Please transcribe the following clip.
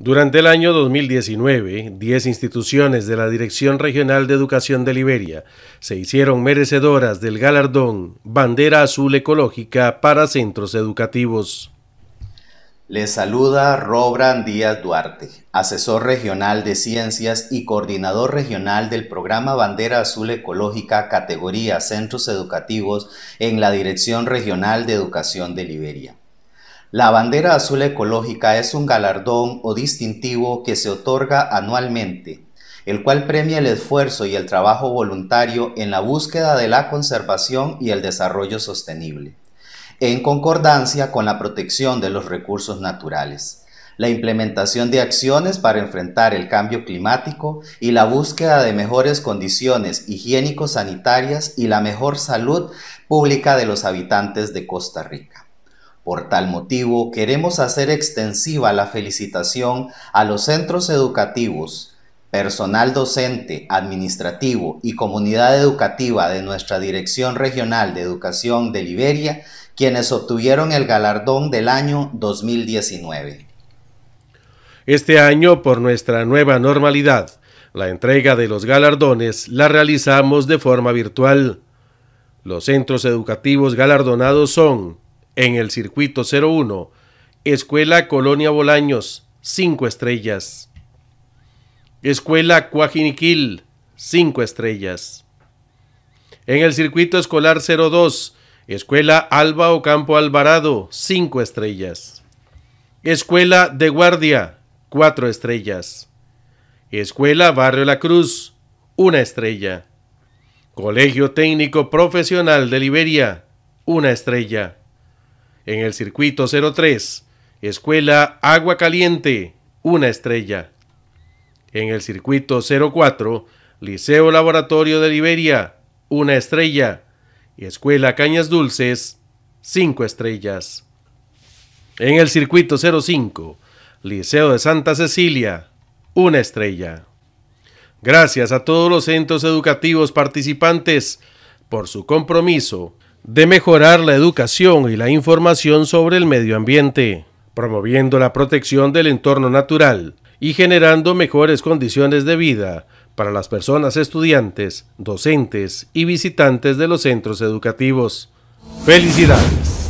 Durante el año 2019, 10 instituciones de la Dirección Regional de Educación de Liberia se hicieron merecedoras del galardón Bandera Azul Ecológica para Centros Educativos. Les saluda Robran Díaz Duarte, asesor regional de ciencias y coordinador regional del programa Bandera Azul Ecológica categoría Centros Educativos en la Dirección Regional de Educación de Liberia. La bandera azul ecológica es un galardón o distintivo que se otorga anualmente, el cual premia el esfuerzo y el trabajo voluntario en la búsqueda de la conservación y el desarrollo sostenible, en concordancia con la protección de los recursos naturales la implementación de acciones para enfrentar el cambio climático y la búsqueda de mejores condiciones higiénico-sanitarias y la mejor salud pública de los habitantes de Costa Rica. Por tal motivo, queremos hacer extensiva la felicitación a los centros educativos, personal docente, administrativo y comunidad educativa de nuestra Dirección Regional de Educación de Liberia, quienes obtuvieron el galardón del año 2019. Este año, por nuestra nueva normalidad, la entrega de los galardones la realizamos de forma virtual. Los centros educativos galardonados son en el circuito 01, Escuela Colonia Bolaños, 5 estrellas. Escuela Cuajiniquil, 5 estrellas. En el circuito escolar 02, Escuela Alba Ocampo Alvarado, 5 estrellas. Escuela de Guardia, 4 estrellas. Escuela Barrio La Cruz, 1 estrella. Colegio Técnico Profesional de Liberia, 1 estrella en el circuito 03, Escuela Agua Caliente, una estrella. En el circuito 04, Liceo Laboratorio de Liberia, una estrella. Y Escuela Cañas Dulces, cinco estrellas. En el circuito 05, Liceo de Santa Cecilia, una estrella. Gracias a todos los centros educativos participantes por su compromiso de mejorar la educación y la información sobre el medio ambiente, promoviendo la protección del entorno natural y generando mejores condiciones de vida para las personas estudiantes, docentes y visitantes de los centros educativos. Felicidades.